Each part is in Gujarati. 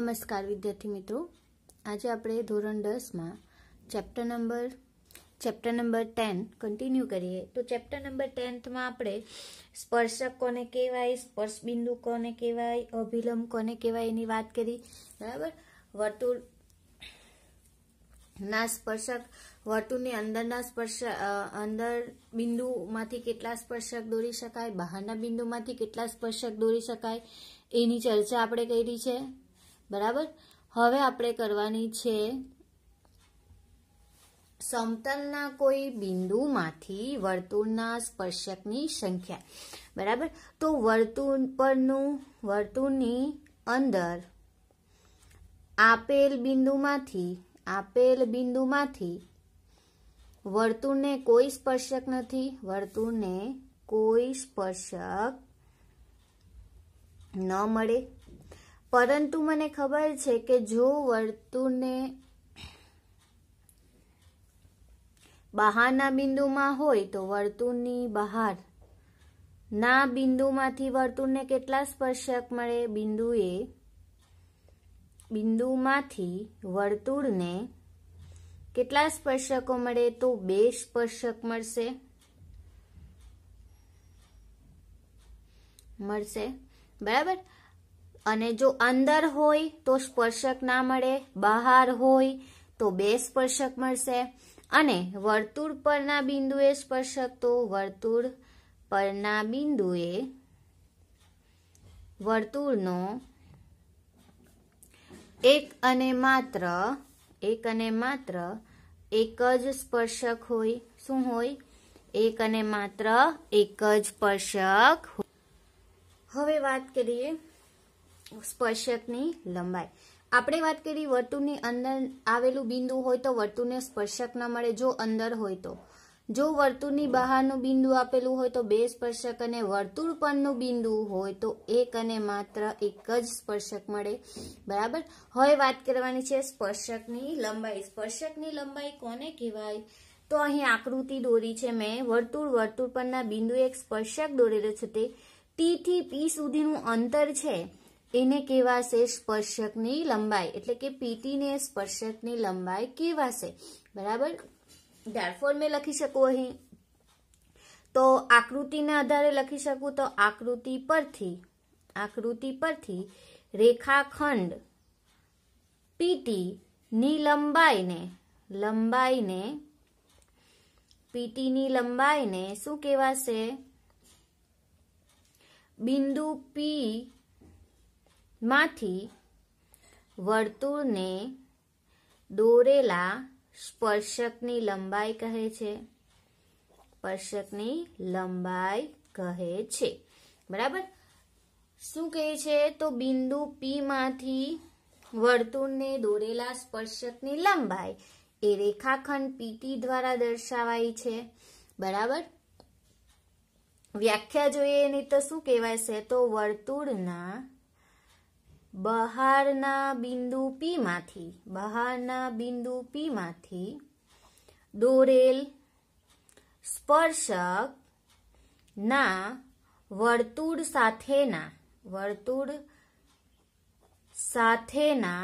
નમસ્કાર વિદ્યાર્થી મિત્રો આજે આપણે ધોરણ દસમાં chapter number chapter number ten continue કરીએ તો ચેપ્ટર નંબર ટેન્થમાં આપણે સ્પર્શક કોને કહેવાય સ્પર્શ બિંદુ કોને કહેવાય અભિલંબ કોને કહેવાય એની વાત કરી બરાબર વર્તુળ ના સ્પર્શક વર્તુળની અંદરના સ્પર્શ અંદર બિંદુમાંથી કેટલા સ્પર્શક દોરી શકાય બહારના બિંદુમાંથી કેટલા સ્પર્શક દોરી શકાય એની ચર્ચા આપણે કરી છે બરાબર હવે આપણે કરવાની છે સમતલના કોઈ બિંદુમાંથી વર્તુળના સ્પર્શકની સંખ્યા બરાબર તો વર્તુળ પરનું વર્તુળની અંદર આપેલ બિંદુમાંથી આપેલ બિંદુમાંથી વર્તુળને કોઈ સ્પર્શક નથી વર્તુળને કોઈ સ્પર્શક ન મળે પરંતુ મને ખબર છે કે જો વર્તુળને બહારના બિંદુમાં હોય તો વર્તુળની બહાર ના બિંદુમાંથી વર્તુળને કેટલા સ્પર્શક મળે બિંદુએ બિંદુમાંથી વર્તુળને કેટલા સ્પર્શકો મળે તો બે સ્પર્શક મળશે મળશે બરાબર અને જો અંદર હોય તો સ્પર્શક ના મળે બહાર હોય તો બે સ્પર્શક મળશે અને વર્તુળ પરના બિંદુએ સ્પર્શક તો વર્તુળ પરના બિંદુએ વર્તુળનો એક અને માત્ર એક અને માત્ર એક જ સ્પર્શક હોય શું હોય એક અને માત્ર એક જ સ્પર્શક હવે વાત કરીએ સ્પર્શકની લંબાઈ આપણે વાત કરી વર્તુળની અંદર આવેલું બિંદુ હોય તો વર્તુળને સ્પર્શક ન મળે જો અંદર હોય તો જો વર્તુળની બહારનું બિંદુ આપેલું હોય તો બે સ્પર્શક અને વર્તુળ પરનું બિંદુ હોય તો એક અને માત્ર એક જ સ્પર્શક મળે બરાબર હવે વાત કરવાની છે સ્પર્શકની લંબાઈ સ્પર્શકની લંબાઈ કોને કહેવાય તો અહીં આકૃતિ દોરી છે મેં વર્તુળ વર્તુળ પરના બિંદુ એક સ્પર્શક દોરેલો છે તે ટી થી પી સુધીનું અંતર છે એને કહેવાશે સ્પર્શકની લંબાઈ એટલે કે પીટીને સ્પર્શકની લંબાઈ કહેવાશે બરાબર ડારફોર મેં લખી શકું અહીં તો આકૃતિના આધારે લખી શકું તો આકૃતિ પરથી આકૃતિ પરથી રેખાખંડ પીટીની લંબાઈને લંબાઈને પીટીની લંબાઈને શું કહેવાશે બિંદુ પી માંથી વર્તુળને દોરેલા સ્પર્શકની લંબાઈ કહે છે સ્પર્શકની લંબાઈ કહે છે બરાબર શું કહે છે તો બિંદુ પી માંથી વર્તુળને દોરેલા સ્પર્શકની લંબાઈ એ રેખાખંડ પીટી દ્વારા દર્શાવાય છે બરાબર વ્યાખ્યા જોઈએ એની તો શું કહેવાય છે તો વર્તુળના બહારના બિંદુ પીમાંથી બહારના બિંદુ પીમાંથી દોરેલ સ્પર્શક ના વર્તુળ સાથેના વર્તુળ સાથેના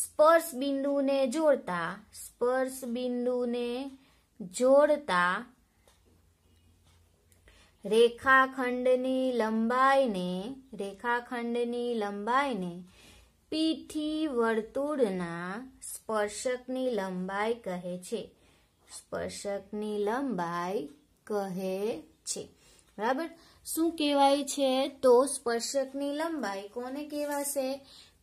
સ્પર્શ બિંદુને જોડતા સ્પર્શ બિંદુને જોડતા રેખાખંડની લંબાઈને રેખાખંડની લંબાઈને પીઠી વર્તુળના સ્પર્શકની લંબાઈ કહે છે સ્પર્શકની લંબાઈ કહે છે બરાબર શું કહેવાય છે તો સ્પર્શકની લંબાઈ કોને કહેવાશે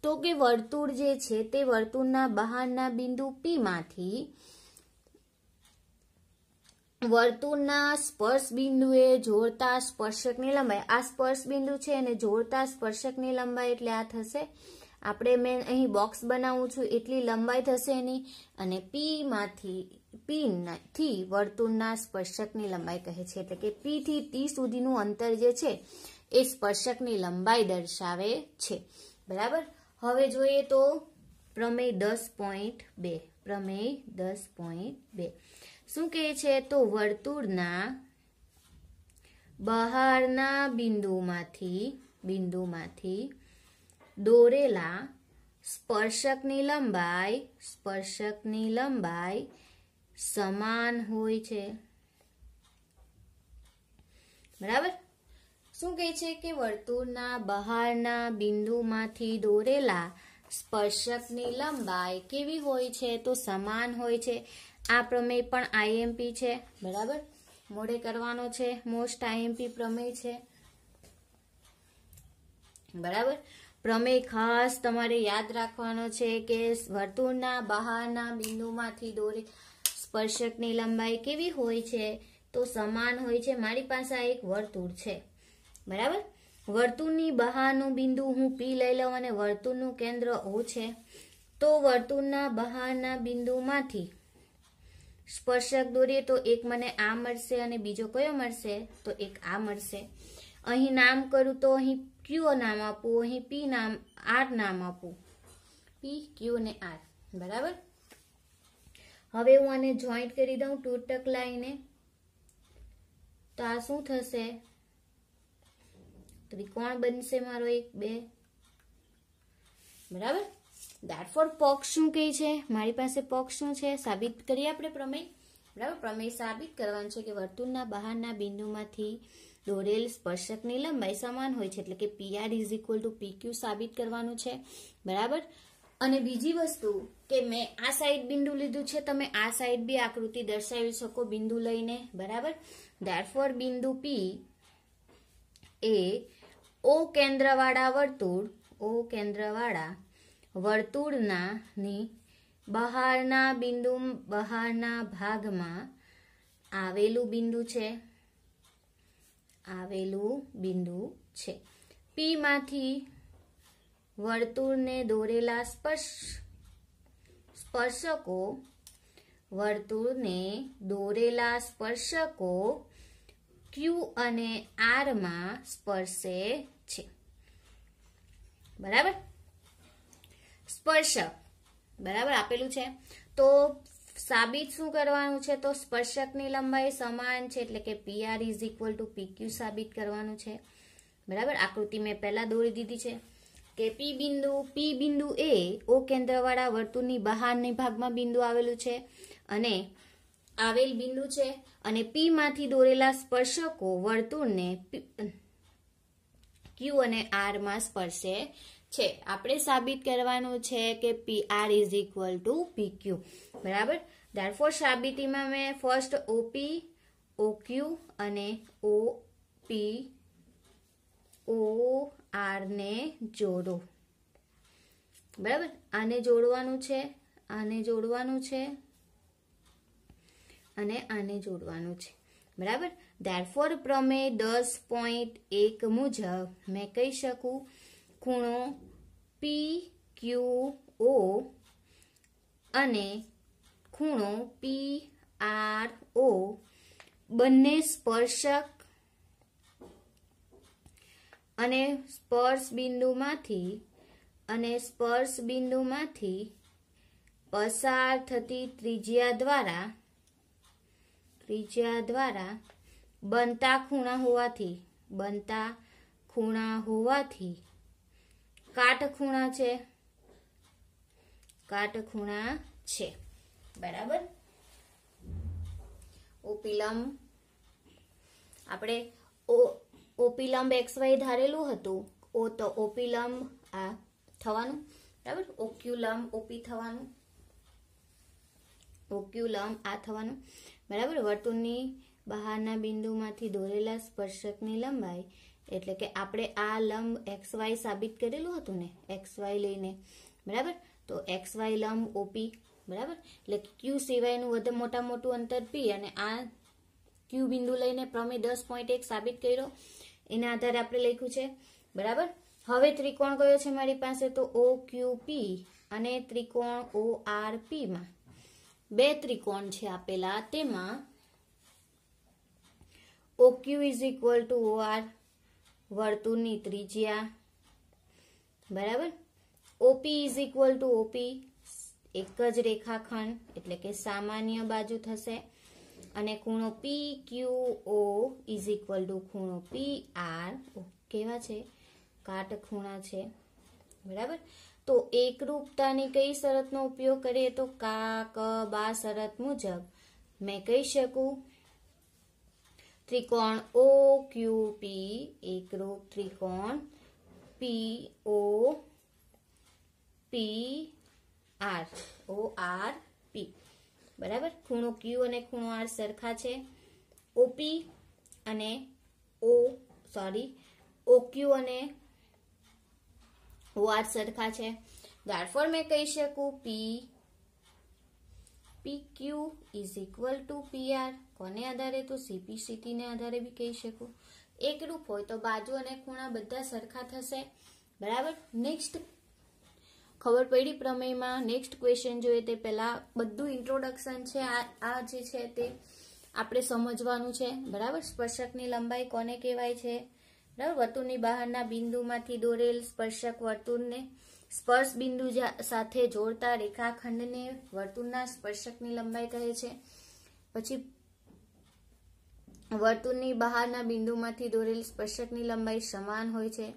તો કે વર્તુળ જે છે તે વર્તુળના બહારના બિંદુ પીમાંથી માંથી વર્તુળના સ્પર્શ બિંદુએ જોડતા સ્પર્શકની લંબાઈ આ સ્પર્શ બિંદુ છે અને જોડતા સ્પર્શકની લંબાઈ એટલે આ થશે આપણે મેં અહીં બોક્સ બનાવું છું એટલી લંબાઈ થશે એની અને પીમાંથી પીથી વર્તુળના સ્પર્શકની લંબાઈ કહે છે એટલે કે પીથી ટી સુધીનું અંતર જે છે એ સ્પર્શકની લંબાઈ દર્શાવે છે બરાબર હવે જોઈએ તો પ્રમેય દસ પોઈન્ટ બે પ્રમેય દસ પોઈન્ટ બે શું કહે છે તો વર્તુળના બહારના બિંદુમાંથી બિંદુમાંથી દોરેલા સ્પર્શકની લંબાઈ સ્પર્શકની લંબાઈ સમાન હોય છે બરાબર શું કહે છે કે વર્તુળના બહારના બિંદુમાંથી દોરેલા સ્પર્શકની લંબાઈ કેવી હોય છે તો સમાન હોય છે આ પ્રમેય પણ આઈએમપી છે બરાબર મોડે કરવાનો છે મોસ્ટ આઈએમપી પ્રમેય છે બરાબર પ્રમેય ખાસ તમારે યાદ રાખવાનો છે કે વર્તુળના બહારના બિંદુમાંથી દોરી સ્પર્શકની લંબાઈ કેવી હોય છે તો સમાન હોય છે મારી પાસે આ એક વર્તુળ છે બરાબર વર્તુળની બહારનું બિંદુ હું પી લઈ લઉં અને વર્તુળનું કેન્દ્ર ઓ છે તો વર્તુળના બહારના બિંદુમાંથી સ્પર્શક દોરીએ તો એક મને આ મળશે અને બીજો કયો મળશે તો એક આ મળશે અહીં નામ કરું તો અહીં ક્યુ નામ આપું અહીં પી નામ આર નામ આપું પી ક્યુ ને આર બરાબર હવે હું આને જોઈન્ટ કરી દઉં તૂટક લાઈને તો આ શું થશે ત્રિકોણ બનશે મારો એક બે બરાબર ફોર પોક શું કહે છે મારી પાસે પોક શું છે સાબિત કરીએ આપણે પ્રમેય બરાબર પ્રમેય સાબિત કરવાનું છે કે વર્તુળના બહારના બિંદુમાંથી દોરેલ સ્પર્શકની લંબાઈ સમાન હોય છે એટલે કે P R R is equal to P સાબિત કરવાનું છે બરાબર અને બીજી વસ્તુ કે મેં આ સાઈડ બિંદુ લીધું છે તમે આ સાઈડ બી આકૃતિ દર્શાવી શકો બિંદુ લઈને બરાબર ધેરફોર બિંદુ પી એ ઓ કેન્દ્રવાળા વર્તુળ ઓ કેન્દ્રવાળા વર્તુળનાની બહારના બિંદુ બહારના ભાગમાં આવેલું બિંદુ છે આવેલું બિંદુ છે પી માંથી વર્તુળને દોરેલા સ્પર્શ સ્પર્શકો વર્તુળને દોરેલા સ્પર્શકો ક્યુ અને આરમાં સ્પર્શે છે બરાબર સ્પર્શક બરાબર આપેલું છે તો સાબિત શું કરવાનું છે તો સ્પર્શકની લંબાઈ સમાન છે એટલે કે P R R is equal to P Q સાબિત કરવાનું છે બરાબર આકૃતિ મેં પહેલાં દોરી દીધી છે કે પી બિંદુ પી બિંદુ એ ઓ કેન્દ્રવાળા વર્તુળની બહારની ભાગમાં બિંદુ આવેલું છે અને આવેલ બિંદુ છે અને પીમાંથી દોરેલા સ્પર્શકો વર્તુળને ક્યુ અને આરમાં સ્પર્શે છે આપણે સાબિત કરવાનું છે કે P R is equal to P Q બરાબર ધેરફોર સાબિતીમાં મેં ફર્સ્ટ ઓપી ઓક્યુ અને ઓ પી ઓ આરને જોડો બરાબર આને જોડવાનું છે આને જોડવાનું છે અને આને જોડવાનું છે બરાબર ધેરફોર પ્રમે દસ પોઈન્ટ એક મુજબ મેં કહી શકું ખૂણો પી ક્યુ ઓ અને ખૂણો પી આર ઓ બંને સ્પર્શક અને સ્પર્શ બિંદુમાંથી અને સ્પર્શ બિંદુમાંથી પસાર થતી ત્રિજ્યા દ્વારા ત્રિજ્યા દ્વારા બનતા ખૂણા હોવાથી બનતા ખૂણા હોવાથી કાટખૂણા છે કાટખૂણા છે બરાબર ઓપીલંબ આપણે ઓ ઓપીલંબ એક્સ વાય ધારેલું હતું ઓ તો ઓપીલંબ આ થવાનું બરાબર ઓક્યુલમ ઓપી થવાનું ઓક્યુલમ આ થવાનું બરાબર વર્તુળની બહારના બિંદુમાંથી દોરેલા સ્પર્શકની લંબાઈ એટલે કે આપણે આ લંબ એક્સ વાય સાબિત કરેલું હતું ને એક્સ વાય લઈને બરાબર તો એક્સ વાય લંબ ઓપી બરાબર એટલે ક્યુ સિવાયનું વધુ મોટા મોટું અંતર પી અને આ ક્યુ બિંદુ લઈને પ્રમેય દસ પોઈન્ટ એક સાબિત કર્યો એના આધારે આપણે લખ્યું છે બરાબર હવે ત્રિકોણ કયો છે મારી પાસે તો ઓ ક્યુ પી અને ત્રિકોણ ઓ આર પીમાં બે ત્રિકોણ છે આપેલા તેમાં O Q is equal to O R વર્તુળની ત્રિજ્યા બરાબર O P is equal to O P એક જ રેખાખંડ એટલે કે સામાન્ય બાજુ થશે અને ખૂણો P Q O is equal to ખૂણો પી આર કેવા છે કાટ ખૂણા છે બરાબર તો એકરૂપતાની કઈ શરતનો ઉપયોગ કરીએ તો કા ક બા શરત મુજબ મેં કહી શકું ત્રિકોણ ઓ ક્યુ પી એકરૂપ ત્રિકોણ પી ઓ P R O R P બરાબર ખૂણો ક્યુ અને ખૂણો આર સરખા છે ઓપી અને ઓ સોરી ઓ ક્યુ અને ઓ આર સરખા છે ત્યારફોર મેં કહી શકું P PQ is equal to P R કોને આધારે તો સીપીસીટીને આધારે બી કહી શકું એકરૂપ હોય તો બાજુ અને ખૂણા બધા સરખા થશે બરાબર નેક્સ્ટ ખબર પડી પ્રમેયમાં નેક્સ્ટ ક્વેશ્ચન જોઈએ તે પહેલાં બધું ઇન્ટ્રોડક્શન છે આ આ જે છે તે આપણે સમજવાનું છે બરાબર સ્પર્શકની લંબાઈ કોને કહેવાય છે બરાબર વર્તુળની બહારના બિંદુમાંથી દોરેલ સ્પર્શક વર્તુળને સ્પર્શ બિંદુ સાથે જોડતા રેખાખંડને વર્તુળના સ્પર્શકની લંબાઈ કહે છે પછી વર્તુળની બહારના બિંદુમાંથી દોરેલ સ્પર્શકની લંબાઈ સમાન હોય છે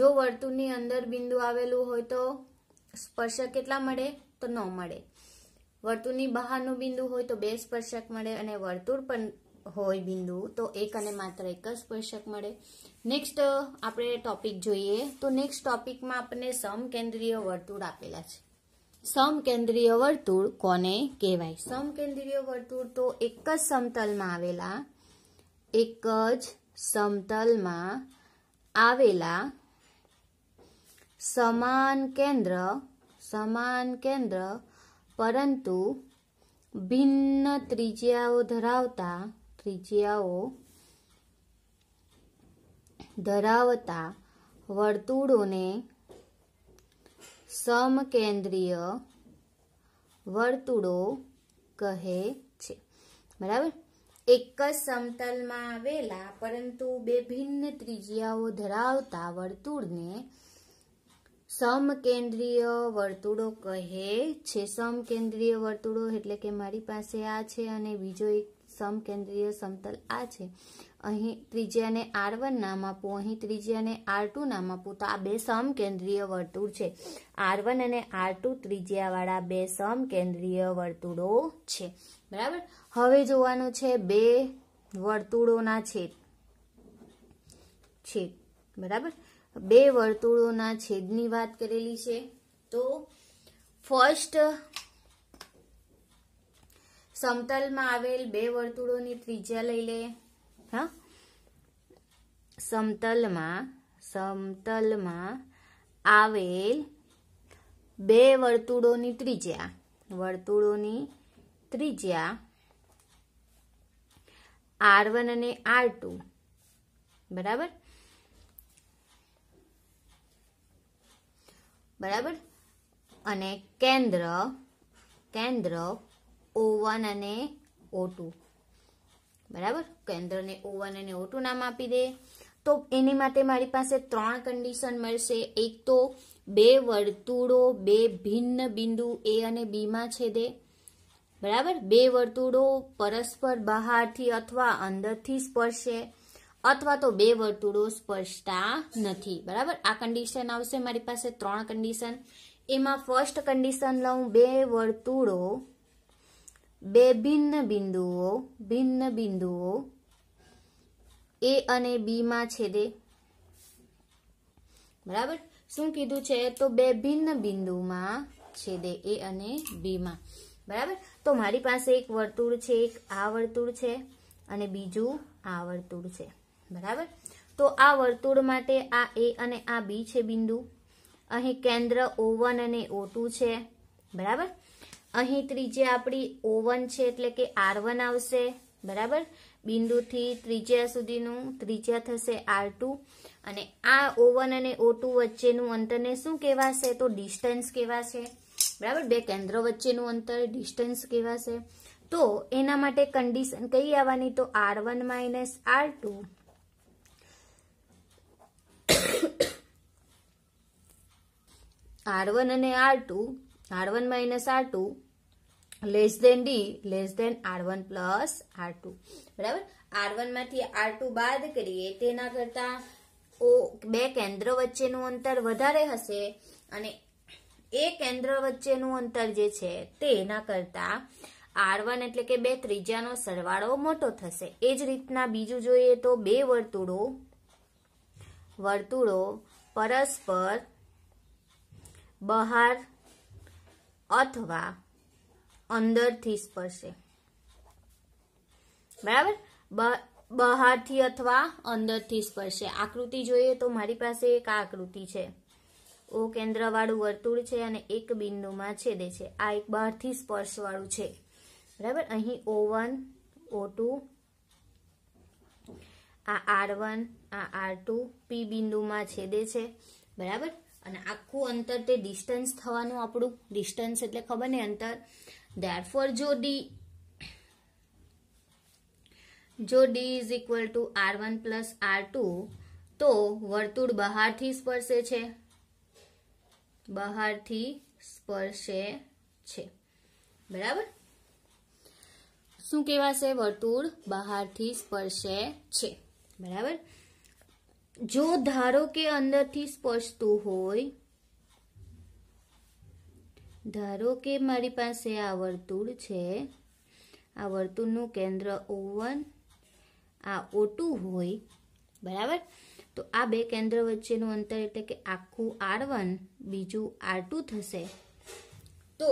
જો વર્તુળની અંદર બિંદુ આવેલું હોય તો સ્પર્શક કેટલા મળે તો ન મળે વર્તુળની બહારનું બિંદુ હોય તો બે સ્પર્શક મળે અને વર્તુળ પણ હોય બિંદુ તો એક અને માત્ર એક જ સ્પર્શક મળે નેક્સ્ટ આપણે ટોપિક જોઈએ તો નેક્સ્ટ ટોપિકમાં આપણને સમકેન્દ્રીય વર્તુળ આપેલા છે સમકેન્દ્રીય વર્તુળ કોને કહેવાય સમકેન્દ્રીય વર્તુળ તો એક જ સમતલમાં આવેલા એક જ સમતલમાં આવેલા સમાન કેન્દ્ર સમાન કેન્દ્ર પરંતુ ભિન્ન ત્રિજ્યાઓ ધરાવતા ત્રિજ્યાઓ ધરાવતા વર્તુળોને સમકેન્દ્રીય વર્તુળો કહે છે બરાબર એક જ સમતલમાં આવેલા પરંતુ બે ભિન્ન ત્રિજ્યાઓ ધરાવતા વર્તુળને સમકેન્દ્રીય વર્તુળો કહે છે સમકેન્દ્રીય વર્તુળો એટલે કે મારી પાસે આ છે અને બીજો એક સમકેન્દ્રીય સમતલ આ છે અહીં ત્રિજ્યા અને આર વન નામ આપવું અહીં ત્રિજ્યા અને આર ટુ નામ આપવું તો આ બે સમકેન્દ્રીય વર્તુળ છે આર વન અને આર ટુ ત્રિજ્યાવાળા બે સમકેન્દ્રીય વર્તુળો છે બરાબર હવે જોવાનું છે બે વર્તુળોના છેદ છેદ બરાબર બે વર્તુળોના છેદની વાત કરેલી છે તો ફર્સ્ટ સમતલમાં આવેલ બે વર્તુળોની ત્રિજ્યા લઈ લે હા સમતલમાં સમતલમાં આવેલ બે વર્તુળોની ત્રિજ્યા વર્તુળોની ત્રિજ્યા આર વન અને આર ટુ બરાબર બરાબર અને કેન્દ્ર કેન્દ્ર ઓ વન અને ઓ ટુ બરાબર કેન્દ્રને ઓ વન અને ઓ ટુ નામ આપી દે તો એની માટે મારી પાસે ત્રણ કન્ડિશન મળશે એક તો બે વર્તુળો બે ભિન્ન બિંદુ એ અને બીમાં છેદે બરાબર બે વર્તુળો પરસ્પર બહારથી અથવા અંદરથી સ્પર્શે અથવા તો બે વર્તુળો સ્પર્શતા નથી બરાબર આ કન્ડિશન આવશે મારી પાસે ત્રણ કન્ડિશન એમાં ફર્સ્ટ કન્ડિશન લઉં બે વર્તુળો બે ભિન્ન બિંદુઓ ભિન્ન બિંદુઓ એ અને બીમાં છેદે બરાબર શું કીધું છે તો બે ભિન્ન બિંદુમાં છેદે એ અને બીમાં બરાબર તો મારી પાસે એક વર્તુળ છે એક આ વર્તુળ છે અને બીજું આ વર્તુળ છે બરાબર તો આ વર્તુળ માટે આ એ અને આ બી છે બિંદુ અહીં કેન્દ્ર ઓ અને ઓ છે બરાબર અહીં ત્રીજે આપણી ઓવન છે એટલે કે આર આવશે બરાબર બિંદુથી ત્રિજ્યા સુધીનું ત્રિજ્યા થશે આર અને આ ઓવન અને ઓ વચ્ચેનું અંતરને શું કહેવાશે તો ડિસ્ટન્સ કહેવાશે બરાબર બે કેન્દ્ર વચ્ચેનું અંતર ડિસ્ટન્સ કહેવાશે તો એના માટે કન્ડિશન કઈ આવવાની તો R one minus R two R one અને R two R one minus R two less than D less than R one plus R two બરાબર આર વનમાંથી આર ટુ બાદ કરીએ તેના કરતાં ઓ બે કેન્દ્ર વચ્ચેનું અંતર વધારે હશે અને એ કેન્દ્ર વચ્ચેનું અંતર જે છે તેના કરતાં આર વન એટલે કે બે ત્રીજાનો સરવાળો મોટો થશે એ જ રીતના બીજું જોઈએ તો બે વર્તુળો વર્તુળો પરસ્પર બહાર અથવા અંદરથી સ્પર્શે બરાબર બહારથી અથવા અંદરથી સ્પર્શે આકૃતિ જોઈએ તો મારી પાસે એક આકૃતિ છે ઓ કેન્દ્રવાળું વર્તુળ છે અને એક બિંદુમાં છેદે છે આ એક બહારથી સ્પર્શવાળું છે બરાબર અહીં ઓ વન ઓ ટુ આ આર વન આ આર ટુ પી બિંદુમાં છેદે છે બરાબર અને આખું અંતર તે ડિસ્ટન્સ થવાનું આપણું ડિસ્ટન્સ એટલે ખબર ને અંતર Therefore, Jodi જો d to R one plus R two તો વર્તુળ બહારથી સ્પર્શે છે બહારથી સ્પર્શે છે બરાબર શું કહેવાશે વર્તુળ બહારથી સ્પર્શે છે બરાબર જો ધારો કે અંદરથી સ્પર્શતું હોય ધારો કે મારી પાસે આ વર્તુળ છે આ વર્તુળનું કેન્દ્ર ઓ આ ઓ હોય બરાબર તો આ બે કેન્દ્ર વચ્ચેનું અંતર એટલે કે આખું આર બીજું આર થશે તો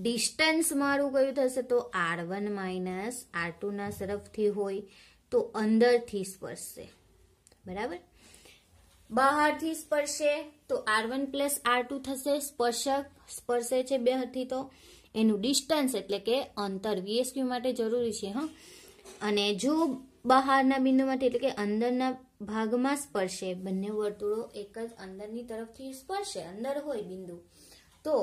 ડિસ્ટન્સ મારું કયું થશે તો આર વન માઇનસ આર ટુના સરફથી હોય તો અંદરથી સ્પર્શશે બરાબર બહારથી સ્પર્શે તો R one plus R two થશે સ્પર્શક સ્પર્શે છે બે હતી તો એનું ડિસ્ટન્સ એટલે કે અંતર વીએસક્યુ માટે જરૂરી છે હા અને જો બહારના બિંદુમાંથી એટલે કે અંદરના ભાગમાં સ્પર્શે બંને વર્તુળો એક જ અંદરની તરફથી સ્પર્શે અંદર હોય બિંદુ તો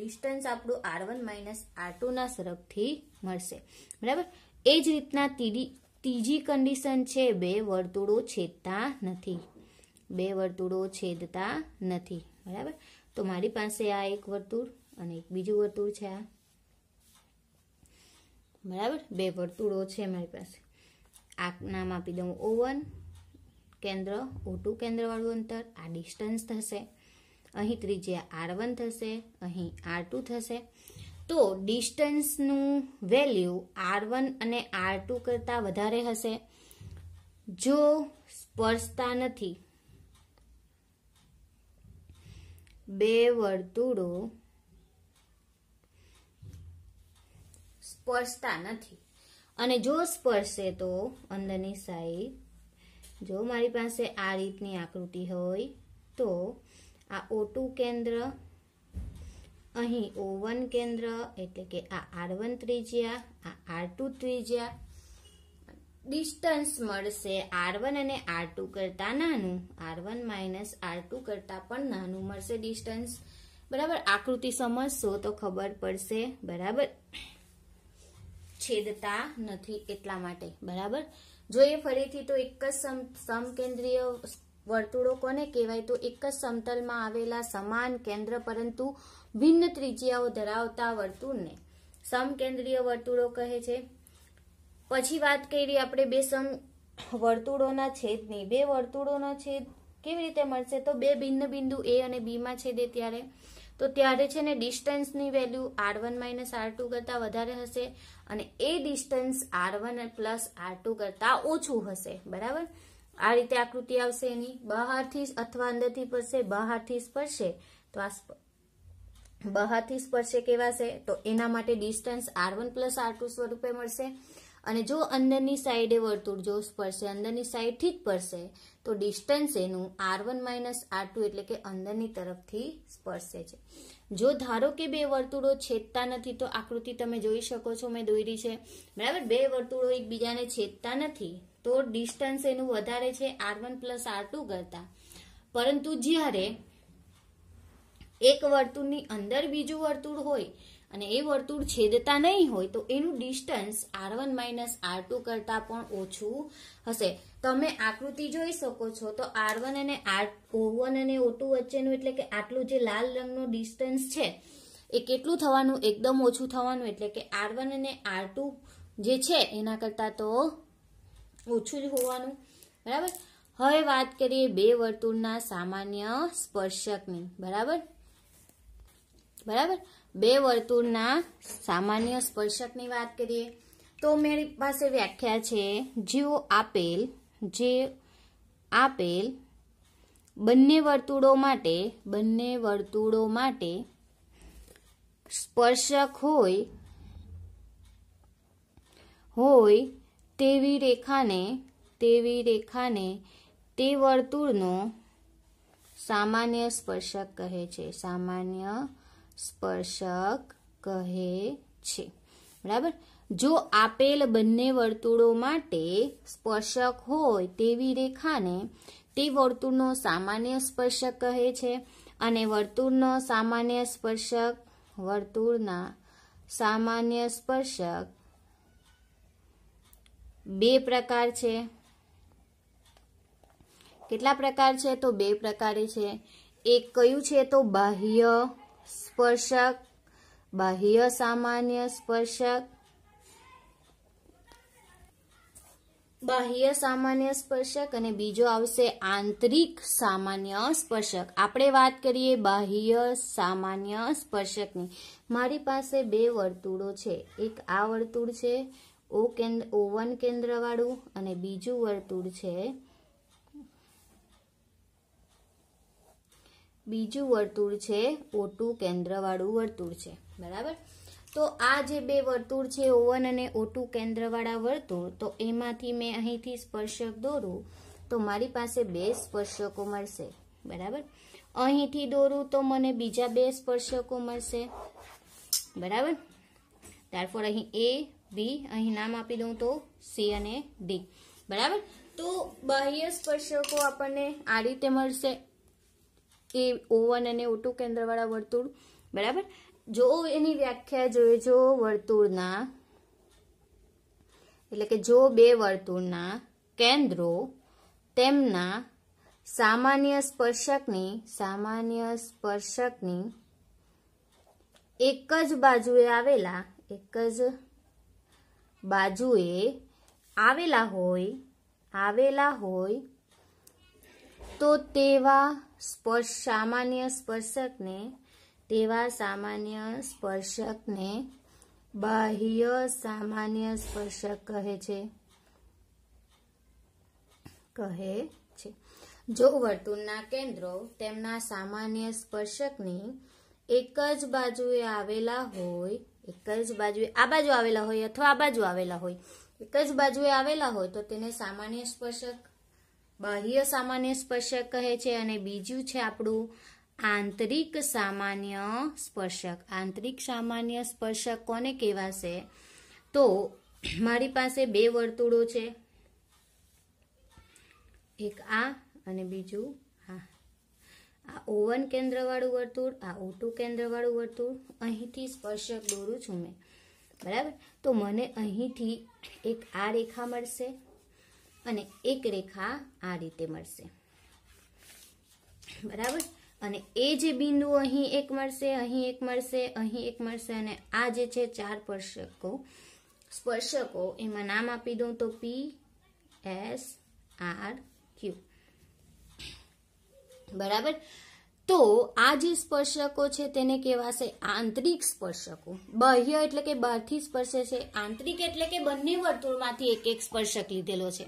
ડિસ્ટન્સ આપણું આર વન માઇનસ આર ટુના સરફથી મળશે બરાબર એ જ રીતના ત્રીજી કન્ડિશન છે બે વર્તુળો છેદતા નથી બે વર્તુળો છેદતા નથી બરાબર તો મારી પાસે આ એક વર્તુળ અને એક બીજું વર્તુળ છે આ બરાબર બે વર્તુળો છે મારી પાસે આ નામ આપી દઉં ઓવન કેન્દ્ર ઓ ટુ કેન્દ્રવાળું અંતર આ ડિસ્ટન્સ થશે અહીં ત્રિજ્યા આર વન થશે અહીં આર થશે તો ડિસ્ટન્સનું વેલ્યુ આર વન અને આર ટુ કરતાં વધારે હશે જો સ્પર્શતા નથી બે વર્તુળો સ્પર્શતા નથી અને જો સ્પર્શે તો અંદરની સાઈડ જો મારી પાસે આ રીતની આકૃતિ હોય તો આ ઓટુ કેન્દ્ર અહીં ઓવન કેન્દ્ર એટલે કે આ આર વન ત્રિજ્યા આ આર ટુ ત્રિજ્યા ડિસ્ટન્સ મળશે આર વન અને આર ટુ કરતાં નાનું R one minus R two કરતાં પણ નાનું મળશે ડિસ્ટન્સ બરાબર આકૃતિ સમજશો તો ખબર પડશે બરાબર છેદતા નથી એટલા માટે બરાબર જોઈએ ફરીથી તો એક જ સમકેન્દ્રીય વર્તુળો કોને કહેવાય તો એક જ સમતલમાં આવેલા સમાન કેન્દ્ર પરંતુ ભિન્ન ત્રિજ્યાઓ ધરાવતા વર્તુળને સમકેન્દ્રીય વર્તુળો કહે છે પછી વાત કરીએ આપણે બે સમ વર્તુળોના છેદની બે વર્તુળોના છેદ કેવી રીતે મળશે તો બે ભિન્ન બિંદુ એ અને બીમાં છેદે ત્યારે તો ત્યારે છે ને ડિસ્ટન્સની value R one minus R two કરતાં વધારે હશે અને એ distance R one plus R two કરતાં ઓછું હશે બરાબર આ રીતે આકૃતિ આવશે એની બહારથી અથવા અંદરથી સ્પર્શે બહારથી સ્પર્શે તો આ બહારથી સ્પર્શે કહેવાશે તો એના માટે distance R one plus R two સ્વરૂપે મળશે અને જો અંદરની સાઈડે વર્તુળ જો સ્પર્શે અંદરની સાઈડથી જ પડશે તો ડિસ્ટન્સ એનું R one minus R two એટલે કે અંદરની તરફથી સ્પર્શે છે જો ધારો કે બે વર્તુળો છેદતા નથી તો આકૃતિ તમે જોઈ શકો છો મેં દોરી છે બરાબર બે વર્તુળો એકબીજાને છેદતા નથી તો ડિસ્ટન્સ એનું વધારે છે R one plus R two કરતા પરંતુ જ્યારે એક વર્તુળની અંદર બીજું વર્તુળ હોય અને એ વર્તુળ છેદતા નહીં હોય તો એનું distance R one minus R two કરતાં પણ ઓછું હશે તમે આકૃતિ જોઈ શકો છો તો આર વન અને આર ઓવન અને ઓ ટુ વચ્ચેનું એટલે કે આટલું જે લાલ રંગનું ડિસ્ટન્સ છે એ કેટલું થવાનું એકદમ ઓછું થવાનું એટલે કે આર વન અને આર ટુ જે છે એના કરતાં તો ઓછું જ હોવાનું બરાબર હવે વાત કરીએ બે વર્તુળના સામાન્ય સ્પર્શકની બરાબર બરાબર બે વર્તુળના સામાન્ય સ્પર્શકની વાત કરીએ તો મારી પાસે વ્યાખ્યા છે જેઓ આપેલ જે આપેલ બંને વર્તુળો માટે બંને વર્તુળો માટે સ્પર્શક હોય હોય તેવી રેખાને તેવી રેખાને તે વર્તુળનો સામાન્ય સ્પર્શક કહે છે સામાન્ય સ્પર્શક કહે છે બરાબર જો આપેલ બંને વર્તુળો માટે સ્પર્શક હોય તેવી રેખાને તે વર્તુળનો સામાન્ય સ્પર્શક કહે છે અને વર્તુળનો સામાન્ય સ્પર્શક વર્તુળના સામાન્ય સ્પર્શક બે પ્રકાર છે કેટલા પ્રકાર છે તો બે પ્રકારે છે એક કયું છે તો બાહ્ય સ્પર્શક બાહ્ય સામાન્ય સ્પર્શક બાહ્ય સામાન્ય સ્પર્શક અને બીજો આવશે આંતરિક સામાન્ય સ્પર્શક આપણે વાત કરીએ બાહ્ય સામાન્ય સ્પર્શકની મારી પાસે બે વર્તુળો છે એક આ વર્તુળ છે ઓ કેન્દ્ર ઓવન કેન્દ્રવાળું અને બીજું વર્તુળ છે બીજું વર્તુળ છે ઓટું કેન્દ્રવાળું વર્તુળ છે બરાબર તો આ જે બે વર્તુળ છે ઓવન અને ઓટું કેન્દ્રવાળા વર્તુળ તો એમાંથી મેં અહીંથી સ્પર્શક દોરું તો મારી પાસે બે સ્પર્શકો મળશે બરાબર અહીંથી દોરું તો મને બીજા બે સ્પર્શકો મળશે બરાબર ત્યારફોર અહીં એ બી અહીં નામ આપી દઉં તો સી અને ડી બરાબર તો બાહ્ય સ્પર્શકો આપણને આ રીતે મળશે કે ઓવન અને ઓ કેન્દ્રવાળા વર્તુળ બરાબર જો એની વ્યાખ્યા જોઈએ જો વર્તુળના એટલે કે જો બે વર્તુળના કેન્દ્રો તેમના સામાન્ય સ્પર્શકની સામાન્ય સ્પર્શકની એક જ બાજુએ આવેલા એક જ બાજુએ આવેલા હોય આવેલા હોય તો તેવા સ્પર્શ સામાન્ય સ્પર્શકને તેવા સામાન્ય સ્પર્શકને બાહ્ય સામાન્ય સ્પર્શક કહે છે કહે છે જો વર્તુળના કેન્દ્રો તેમના સામાન્ય સ્પર્શકની એક જ બાજુએ આવેલા હોય એક જ બાજુએ આ બાજુ આવેલા હોય અથવા આ બાજુ આવેલા હોય એક જ બાજુએ આવેલા હોય તો તેને સામાન્ય સ્પર્શક બાહ્ય સામાન્ય સ્પર્શક કહે છે અને બીજું છે આપણું આંતરિક સામાન્ય સ્પર્શક આંતરિક સામાન્ય સ્પર્શક કોને કહેવાશે તો મારી પાસે બે વર્તુળો છે એક આ અને બીજું હા આ ઓવન વન કેન્દ્રવાળું વર્તુળ આ ઓ ટુ કેન્દ્રવાળું વર્તુળ અહીંથી સ્પર્શક દોરું છું મેં બરાબર તો મને અહીંથી એક આ રેખા મળશે અને એક રેખા આ રીતે મળશે બરાબર અને એ જે બિંદુ અહીં એક મળશે અહીં એક મળશે અહીં એક મળશે અને આ જે છે ચાર સ્પર્શકો સ્પર્શકો એમાં નામ આપી દઉં તો પી એસ આર ક્યુ બરાબર તો આ જે સ્પર્શકો છે તેને કહેવાશે આંતરિક સ્પર્શકો બાહ્ય એટલે કે બહારથી સ્પર્શે છે આંતરિક એટલે કે બંને વર્તુળમાંથી એક એક સ્પર્શક લીધેલો છે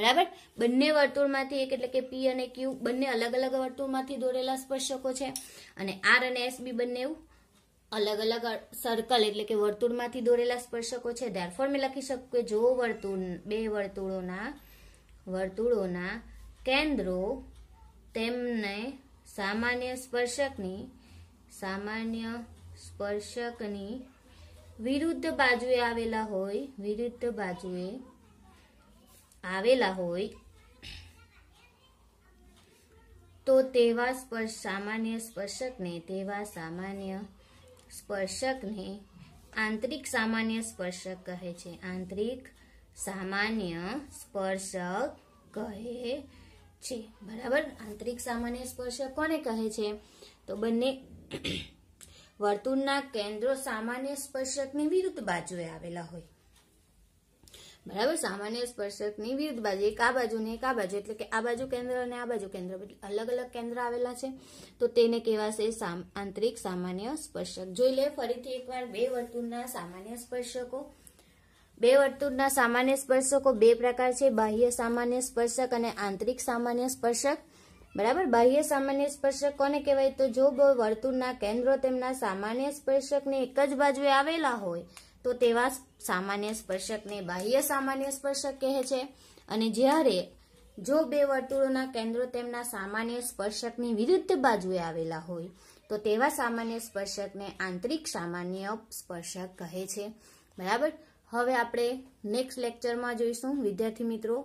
બરાબર બંને વર્તુળમાંથી એક એટલે કે પી અને ક્યુ બંને અલગ અલગ વર્તુળમાંથી દોરેલા સ્પર્શકો છે અને આર અને એસ બી બંને એવું અલગ અલગ સર્કલ એટલે કે વર્તુળમાંથી દોરેલા સ્પર્શકો છે ધેરફોર મેં લખી શકું કે જો વર્તુળ બે વર્તુળોના વર્તુળોના કેન્દ્રો તેમને સામાન્ય સ્પર્શકની સામાન્ય સ્પર્શકની વિરુદ્ધ બાજુએ આવેલા હોય વિરુદ્ધ બાજુએ આવેલા હોય તો તેવા સ્પર્શ સામાન્ય સ્પર્શકને તેવા સામાન્ય સ્પર્શકને આંતરિક સામાન્ય સ્પર્શક કહે છે આંતરિક સામાન્ય સ્પર્શક કહે છે બરાબર આંતરિક સામાન્ય સ્પર્શક કોને કહે છે તો બંને વર્તુળના કેન્દ્રો સામાન્ય સ્પર્શકની વિરુદ્ધ બાજુએ આવેલા હોય બરાબર સામાન્ય સ્પર્શકની વિરુદ્ધ બાજુ એક આ બાજુ ને એક આ બાજુ એટલે કે આ બાજુ કેન્દ્ર અને આ બાજુ કેન્દ્ર અલગ અલગ કેન્દ્ર આવેલા છે તો તેને કહેવાશે આંતરિક સામાન્ય સ્પર્શક જોઈ લે ફરીથી એકવાર બે વર્તુળના સામાન્ય સ્પર્શકો બે વર્તુળના સામાન્ય સ્પર્શકો બે પ્રકાર છે બાહ્ય સામાન્ય સ્પર્શક અને આંતરિક સામાન્ય સ્પર્શક બરાબર બાહ્ય સામાન્ય સ્પર્શક કોને કહેવાય તો જો વર્તુળના કેન્દ્રો તેમના સામાન્ય સ્પર્શકને એક જ બાજુએ આવેલા હોય તો તેવા સામાન્ય સ્પર્શકને બાહ્ય સામાન્ય સ્પર્શક કહે છે અને જ્યારે જો બે વર્તુળોના કેન્દ્રો તેમના સામાન્ય સ્પર્શકની વિરુદ્ધ બાજુએ આવેલા હોય તો તેવા સામાન્ય સ્પર્શકને આંતરિક સામાન્ય સ્પર્શક કહે છે બરાબર હવે આપણે નેક્સ્ટ લેક્ચરમાં જોઈશું વિદ્યાર્થી મિત્રો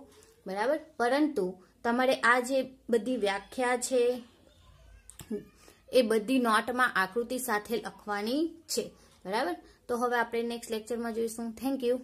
બરાબર પરંતુ તમારે આ જે બધી વ્યાખ્યા છે એ બધી નોટમાં આકૃતિ સાથે લખવાની છે બરાબર તો હવે આપણે નેક્સ્ટ લેક્ચરમાં જોઈશું થેન્ક યુ